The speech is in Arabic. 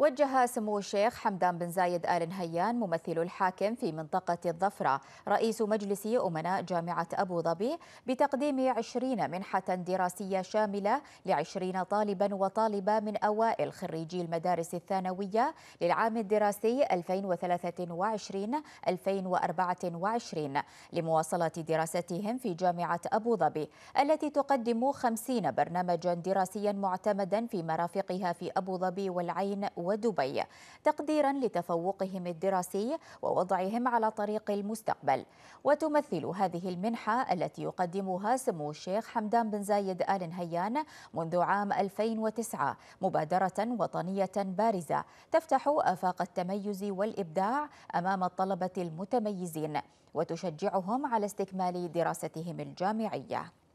وجه سمو الشيخ حمدان بن زايد آل نهيان ممثل الحاكم في منطقة الظفرة رئيس مجلس أمناء جامعة أبو ظبي بتقديم عشرين منحة دراسية شاملة لعشرين طالبا وطالبة من أوائل خريجي المدارس الثانوية للعام الدراسي 2023-2024 لمواصلة دراستهم في جامعة أبو ظبي التي تقدم خمسين برنامجا دراسيا معتمدا في مرافقها في أبو ظبي والعين ودبي تقديرا لتفوقهم الدراسي ووضعهم على طريق المستقبل وتمثل هذه المنحة التي يقدمها سمو الشيخ حمدان بن زايد آل نهيان منذ عام 2009 مبادرة وطنية بارزة تفتح آفاق التميز والإبداع أمام الطلبة المتميزين وتشجعهم على استكمال دراستهم الجامعيه